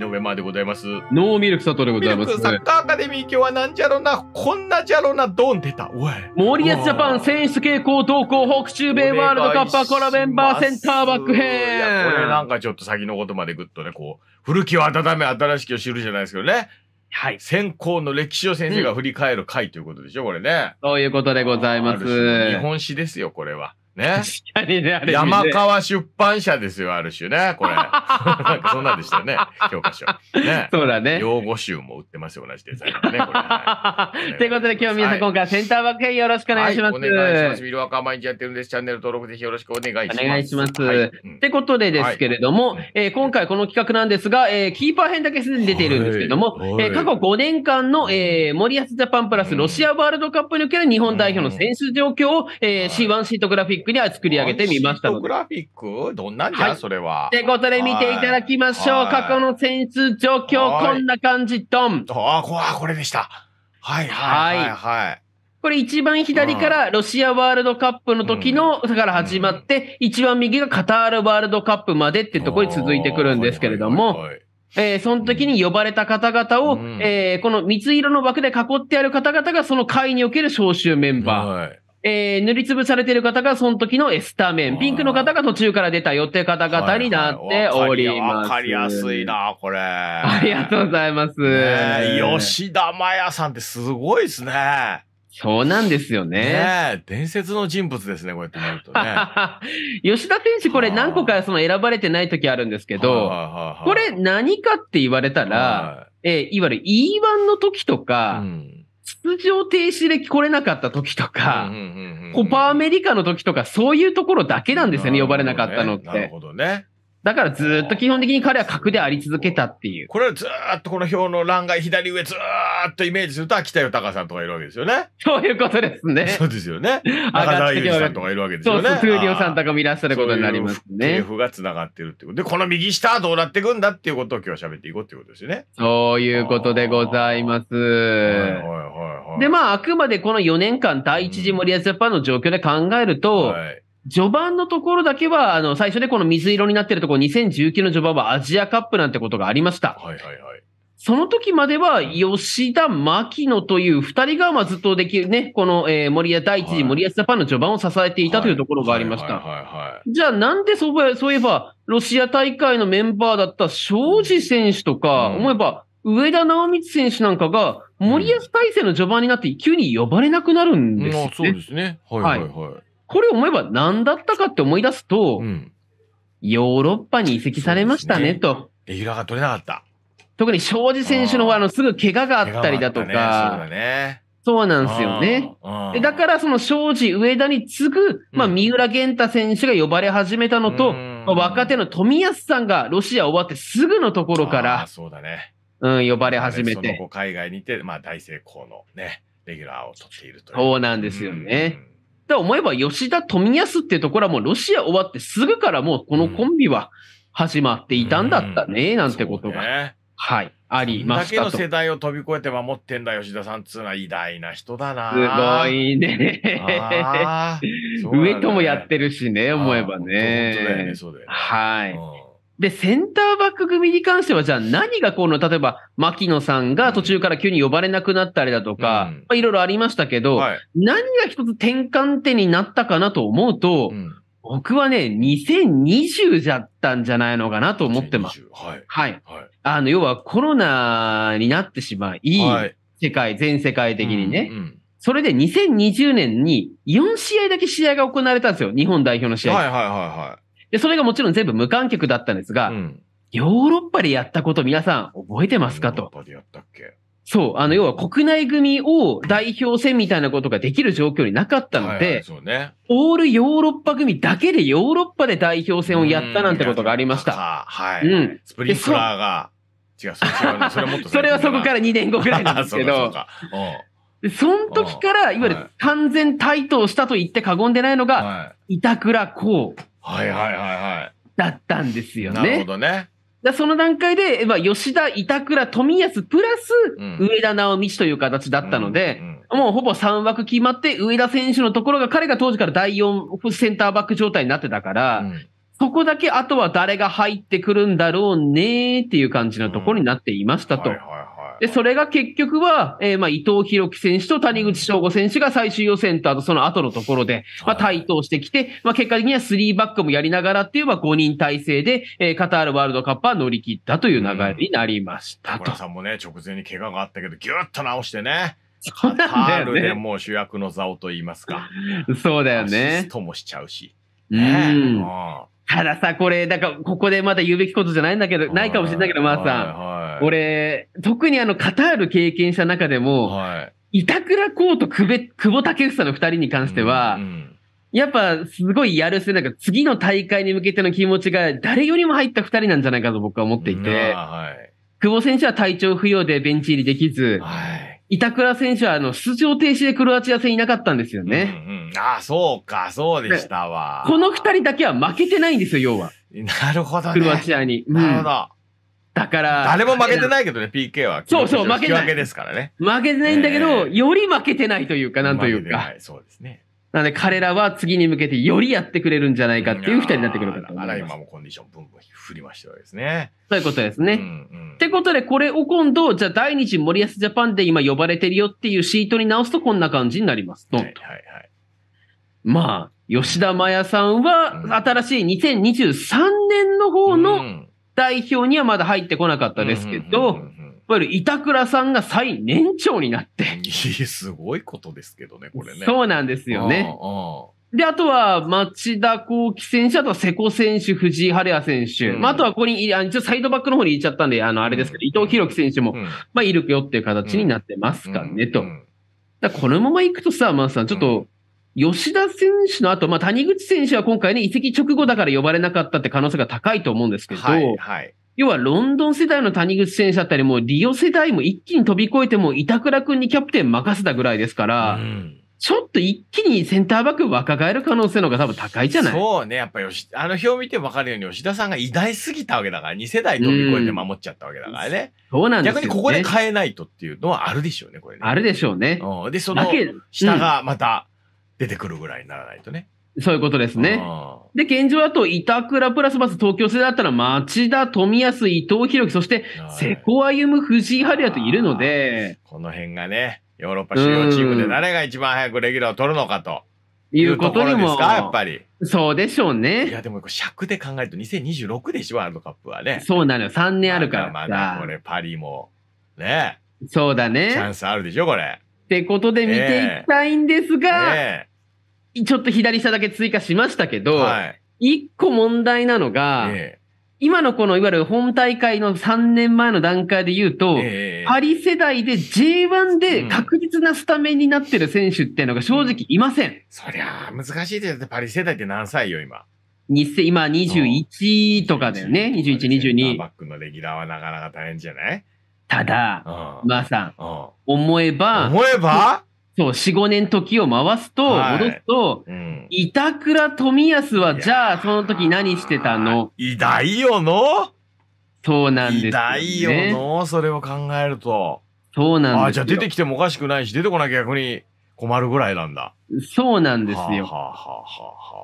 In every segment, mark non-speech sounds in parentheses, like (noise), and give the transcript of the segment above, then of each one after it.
井上までございます。ノーミルク佐藤でございます。ミルクサッカーアカデミー今日はなんじゃろな、こんなじゃろな、ドン出た。おい。森保ジャパン選出傾向投稿、北中米ワールドカップコラメンバーセンターバック編。いや、これなんかちょっと先のことまでぐっとね、こう、古きを温め、新しきを知るじゃないですけどね。はい。先行の歴史を先生が振り返る回ということでしょ、うん、これね。そういうことでございます。日本史ですよ、これは。ね。ね、山川出版社ですよ、ある種ね、これ。なんかそんなんでしたよね、教科書。ね。そうだね。用語集も売ってますよ、同じデザインね、これ。と、はい、(laughs) いうことで、今日皆さん、今回センターバック編よろしくお願いします。はい、お願いします。ミルワカ毎日やってるんです。チャンネル登録ぜひよろしくお願いします。お願いします。はい、ってことでですけれども、はい、えー、今回この企画なんですが、えー、キーパー編だけすでに出ているんですけども、えー、過去5年間の、えー、森保ジャパンプラスロシアワールドカップにおける日本代表の選手状況を、うん、えー、C1 シートグラフィッククには作り上げてみましたので。グラフィックどんなんじゃ、はい、それは。ってことで見ていただきましょう。過去の選術状況、こんな感じ、ドン。あわ、これでした。はいはいはい、はい。これ一番左からロシアワールドカップの時の、から始まって、一番右がカタールワールドカップまでってとこに続いてくるんですけれども、えその時に呼ばれた方々を、えこの水色の枠で囲ってある方々がその会における招集メンバー。えー、塗りつぶされてる方がその時のエスタメン、ピンクの方が途中から出たよって方々になっております。わ、はいはい、かりやすいな、これ。ありがとうございます。ね、吉田麻也さんってすごいですね。そうなんですよね。ね伝説の人物ですね、こうやってなるとね。(laughs) 吉田選手、これ何個かその選ばれてない時あるんですけど、これ何かって言われたら、えー、いわゆる E1 の時とか、うん出場停止で来れなかった時とか、コパアメリカの時とか、そういうところだけなんですよね、呼ばれなかったのって。なるほどね。だからずっと基本的に彼は格であり続けたっていう。これはずっとこの表の欄外左上ずーっとイメージすると北田豊さんとかいるわけですよね。そういうことですね。そうですよね。(laughs) 中田裕二さんとかいるわけですよね。そう、通業さんとかもいらっしゃることになりますね。系譜が繋がってるってことで、この右下はどうなっていくんだっていうことを今日は喋っていこうっていうことですよね。そういうことでございます。はいはいはい。で、まあ、あくまでこの4年間第一次森保ジャパンの状況で考えると、うんはい序盤のところだけは、あの、最初でこの水色になってるところ、2019の序盤はアジアカップなんてことがありました。はいはいはい。その時までは吉田、牧野という二人がまあずっとできるね、この、えー、森谷第一次森保ジャパンの序盤を支えていたというところがありました。ははい、い、じゃあなんでそうそういえば、ロシア大会のメンバーだった庄司選手とか、思えば、上田直光選手なんかが、森保体制の序盤になって急に呼ばれなくなるんですね。うん、そうですね。はいはいはい。はい、これ思えば何だったかって思い出すと、うん、ヨーロッパに移籍されましたねと。レギュラーが取れなかった。特に庄司選手の方はあのすぐ怪我があったりだとか、ね、そうなんですよね。だからその庄司上田に次ぐ、まあ、三浦玄太選手が呼ばれ始めたのと、まあ、若手の冨安さんがロシア終わってすぐのところから、そうだね、うん、呼ばれ始めて。海外にて、まあ、大成功のね、レギュラーを取っているという。そうなんですよね。だ思えば吉田富安っていうところはもうロシア終わってすぐからもうこのコンビは始まっていたんだったね、なんてことが。うんはい。ありまだけの世代を飛び越えて守ってんだ、吉田さんっつうのは偉大な人だな。すごいね。上ともやってるしね、思えばね。だよね、そうだよね。はい。で、センターバック組に関しては、じゃあ何がこの、例えば、牧野さんが途中から急に呼ばれなくなったりだとか、まあ、いろいろありましたけど、はい、何が一つ転換点になったかなと思うと、うん、僕はね、2020じゃったんじゃないのかなと思ってます。はい。はい。はい、あの、要はコロナになってしまい、はい、世界、全世界的にね。うん、うん、それで2020年に4試合だけ試合が行われたんですよ。日本代表の試合。はいはいはいはい。で、それがもちろん全部無観客だったんですが、うん、ヨーロッパでやったこと皆さん覚えてますかと。ヨーロッパでやったっけそう、あの、要は国内組を代表戦みたいなことができる状況になかったので、はいはいね、オールヨーロッパ組だけでヨーロッパで代表戦をやったなんてことがありました。はい。うん。スプリンクラーが、違う、違う、それもっとそれはそこから2年後ぐらいなんですけど、(laughs) そその時から、いわゆる完全台頭したと言って過言でないのが、板倉光。はいはいはいはい。だったんですよね。なるほどね。だその段階で、まあ、吉田、板倉、富安、プラス、上田直道という形だったので、もうほぼ3枠決まって、上田選手のところが、彼が当時から第4センターバック状態になってたから、そこだけ、あとは誰が入ってくるんだろうねっていう感じのところになっていましたと。で、それが結局は、えー、まあ、伊藤洋樹選手と谷口翔吾選手が最終予選と、あとその後のところで、まあ、対等してきて、まあ、結果的には3バックもやりながらっていう、まあ、5人体制で、えー、カタールワールドカップは乗り切ったという流れになりましたと。うさんもね、直前に怪我があったけど、ぎゅっと直してね。そうなんだよね。カタールでもう主役の座をと言いますか。そうだよね。アシストもしちゃうし。ね、うん。うんたださ、これ、だから、ここでまだ言うべきことじゃないんだけど、ないかもしれないけど、まあさん。俺、特にあの、カタール経験した中でも、はい、板倉コーと久保建英の2人に関しては、うんうん、やっぱすごいやるせ、なんか次の大会に向けての気持ちが誰よりも入った2人なんじゃないかと僕は思っていて、はい、久保選手は体調不良でベンチ入りできず、はい板倉選手はあの出場停止でクロアチア戦いなかったんですよね。うんうん、ああ、そうか、そうでしたわ。この二人だけは負けてないんですよ、要は。なるほど、ね、クロアチアに。なるほど。だから。誰も負けてないけどね、PK は。そうそう、負けてない。負けですからね。負けてないんだけど、より負けてないというか、なんというか。そうですね。なので彼らは次に向けてよりやってくれるんじゃないかっていう二人になってくるかと思います。あら今もコンディションブンブン振りましたですね。そういうことですね。うんうん、ってことでこれを今度、じゃあ第二次森安ジャパンで今呼ばれてるよっていうシートに直すとこんな感じになります。ドンと。はいはいはい、まあ、吉田麻也さんは新しい2023年の方の代表にはまだ入ってこなかったですけど、いわゆる板倉さんが最年長になって。すごいことですけどね、これね。そうなんですよね。で、あとは、町田幸輝選手、あとは瀬古選手、藤井晴也選手、まあ、あとはここに、あ一応サイドバックの方にいっちゃったんで、あの、あれですけど、伊藤洋樹選手も、まあ、いるよっていう形になってますかね、と。だこのまま行くとさ、まあさ、ちょっと、吉田選手の後、まあ、谷口選手は今回ね、移籍直後だから呼ばれなかったって可能性が高いと思うんですけど、はいはい、要はロンドン世代の谷口選手だったり、もうリオ世代も一気に飛び越えても、板倉君にキャプテン任せたぐらいですから、うんちょっと一気にセンターバック若返る可能性の方が多分高いじゃないそうね。やっぱ吉、あの表見て分かるように吉田さんが偉大すぎたわけだから、2世代飛び越えて守っちゃったわけだからね。うん、そうなんですね。逆にここで変えないとっていうのはあるでしょうね、これね。あるでしょうね。うん、で、その下がまた出てくるぐらいにならないとね。そういうことですね。で、現状だと、板倉プラスバス東京世代だったら、町田、富安、伊藤博樹、そして、瀬古歩藤井春也といるので。この辺がね、ヨーロッパ主要チームで誰が一番早くレギュラーを取るのかと。いうことにも。ですか、やっぱり。そうでしょうね。いや、でも、尺で考えると2026でしょ、ワールドカップはね。そうなのよ。3年あるから。まだまだ、これ、パリも。ね。そうだね。チャンスあるでしょ、これ。ってことで見ていきたいんですが、えーえーちょっと左下だけ追加しましたけど、はい、一個問題なのが、えー、今のこのいわゆる本大会の3年前の段階で言うと、えー、パリ世代で J1 で確実なスタメンになってる選手っていうのが正直いません。うんうん、そりゃ難しいですパリ世代って何歳よ、今。今21とかだよね。21、22。バックのレギュラーはなかなか大変じゃないただ、まあさん、思えば、思えばそう、4、5年時を回すと、はい戻すと、うん板倉富安は、じゃあ、その時何してたの偉大よのそうなんです偉よ、ね。大よのそれを考えると。そうなんですよ。あ、じゃあ出てきてもおかしくないし、出てこなきゃ逆に困るぐらいなんだ。そうなんですよ。はあはあはあ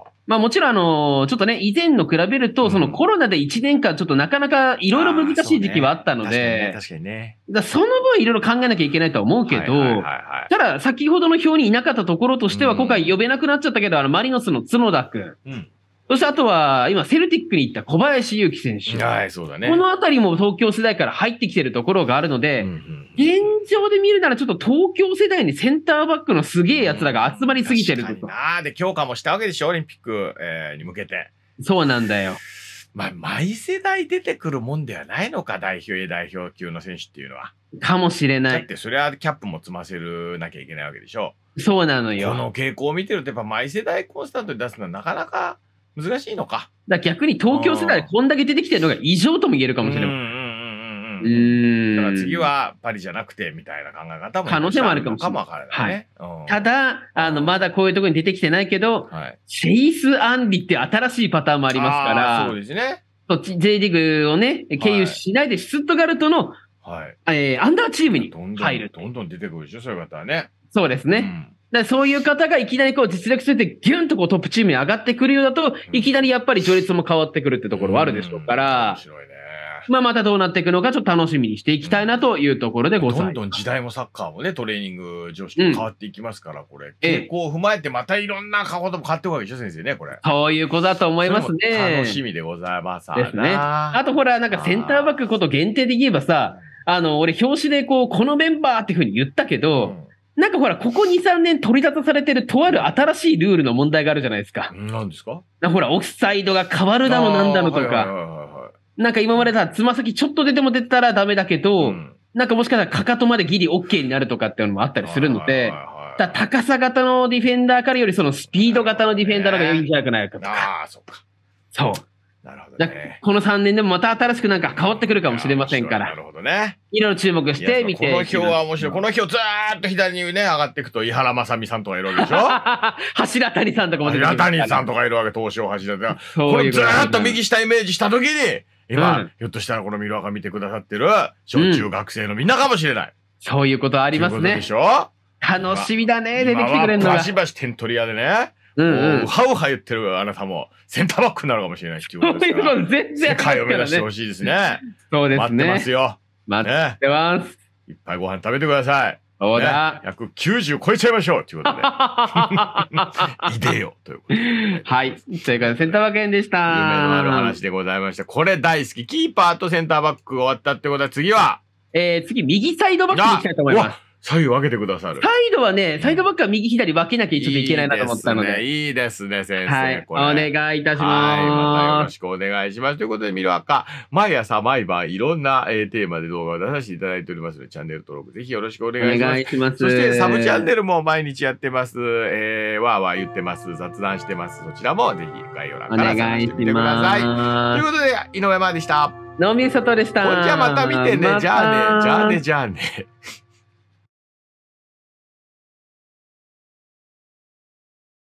はあまあもちろんあの、ちょっとね、以前の比べると、そのコロナで1年間ちょっとなかなかいろいろ難しい時期はあったので、確かにね。だその分いろいろ考えなきゃいけないとは思うけど、ただ先ほどの表にいなかったところとしては、今回呼べなくなっちゃったけど、あの、マリノスの角田くん。そしてあとは、今、セルティックに行った小林祐希選手。はい、そうだね。このあたりも東京世代から入ってきてるところがあるので、現状で見るならちょっと東京世代にセンターバックのすげえ奴らが集まりすぎてるああ、で、強化もしたわけでしょ、オリンピック、えー、に向けて。そうなんだよ。まあ、毎世代出てくるもんではないのか、代表、代表級の選手っていうのは。かもしれない。だって、それはキャップも積ませるなきゃいけないわけでしょ。そうなのよ。この傾向を見てると、やっぱ毎世代コンスタントに出すのはなかなか、難しいのか。だか逆に東京世代こんだけ出てきてるのが異常とも言えるかもしれない。うんうん、だから次はパリじゃなくてみたいな考え方も可能性もあるかもしれない。ねはい、ただあの、まだこういうところに出てきてないけど、はい、シェイス・アンディって新しいパターンもありますから、そうですね。J リーグをね、経由しないで、シュツットガルトの、はいえー、アンダーチームに入るどんどん。どんどん出てくるでしょ、そういう方はね。そうですね。うん、そういう方がいきなりこう実力ついてギュンとこうトップチームに上がってくるようだと、いきなりやっぱり序列も変わってくるってところはあるでしょうから。面白いね。まあまたどうなっていくのかちょっと楽しみにしていきたいなというところでございます。どんどん時代もサッカーもね、トレーニング常識も変わっていきますから、これ。傾向を踏まえてまたいろんな過去とも変わっていくわけでしょ、先生ね、これ。そういうことだと思いますね。楽しみでございます。ですね。あとほら、なんかセンターバックこと限定で言えばさ、あの、俺表紙でこう、このメンバーっていうふうに言ったけど、なんかほら、ここ2、3年取り立たされてるとある新しいルールの問題があるじゃないですか。何ですかほら、オフサイドが変わるだのなんだのとか、なんか今までさ、つま先ちょっと出ても出たらダメだけど、うん、なんかもしかしたらかかとまでギリ OK になるとかっていうのもあったりするので、高さ型のディフェンダーからよりそのスピード型のディフェンダーの方がいいんじゃないかとか。ああ、そうか。そう。なるほど、ね、この3年でもまた新しくなんか変わってくるかもしれませんから。なるほどね。いろいろ注目して見て。この表は面白い。この表ずーっと左にね、上がっていくと、井原正美さんとかいるわけでしょ (laughs) 柱谷さんとかも出て柱谷さんとかいるわけ、東証柱谷。これずーっと右下イメージしたときに、今、うん、ひょっとしたらこのミロアカ見てくださってる、小中学生のみんなかもしれない。うん、そういうことありますね。でしょ楽しみだね、出てきてくれるのは。バシバシ点取り屋でね。うんうん、うウハウ言ってるあなたもセンターバックになるかもしれないっていうことですから。そ (laughs) ういうこと全然世界を目指してほしいですね。そうですね。待ってますよ。待ってます、ね。いっぱいご飯食べてください。そうだ、ね。約90超えちゃいましょうということで。(laughs) いでよということで。はい。ということで、センターバック編でした。夢のある話でございました。これ大好き。キーパーとセンターバック終わったってことは次はえー、次、右サイドバックに行きたいと思います。左右分けてくださる。サイドはね、サイドバックは右左分けなきゃちょっといけないなと思ったので。いいですね、いいですね先生、はい。お願いいたします。はい、またよろしくお願いします。ということで、ミルアカ、毎朝毎晩いろんな、えー、テーマで動画を出させていただいておりますので、チャンネル登録ぜひよろしくお願いします。ますそして、サブチャンネルも毎日やってます。えー、わーわー言ってます。雑談してます。そちらもぜひ概要欄から探してみてください。いということで、井上真でした。能見里でした。こっちはまた見てね。じゃあね。じゃあね。じゃあね。